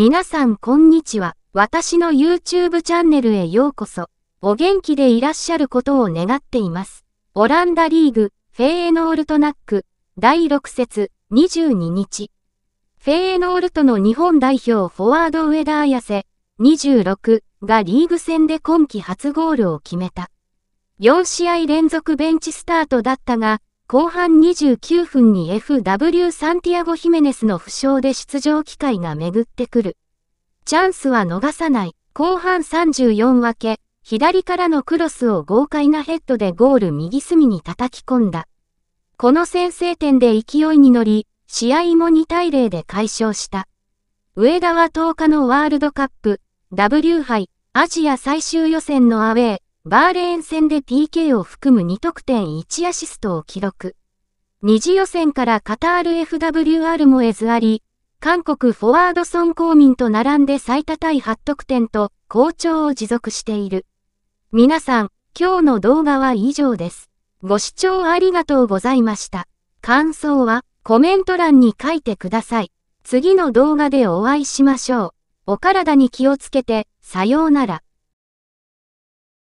皆さんこんにちは。私の YouTube チャンネルへようこそ。お元気でいらっしゃることを願っています。オランダリーグ、フェーエノールトナック、第6節、22日。フェーエノールトの日本代表フォワードウェダー綾瀬、26がリーグ戦で今季初ゴールを決めた。4試合連続ベンチスタートだったが、後半29分に FW サンティアゴ・ヒメネスの負傷で出場機会が巡ってくる。チャンスは逃さない。後半34分け、左からのクロスを豪快なヘッドでゴール右隅に叩き込んだ。この先制点で勢いに乗り、試合も2対0で解消した。上田は10日のワールドカップ、W 杯、アジア最終予選のアウェー、バーレーン戦で PK を含む2得点1アシストを記録。二次予選からカタール FWR もエズあり、韓国フォワードソン・民と並んで最多対8得点と好調を持続している。皆さん、今日の動画は以上です。ご視聴ありがとうございました。感想はコメント欄に書いてください。次の動画でお会いしましょう。お体に気をつけて、さようなら。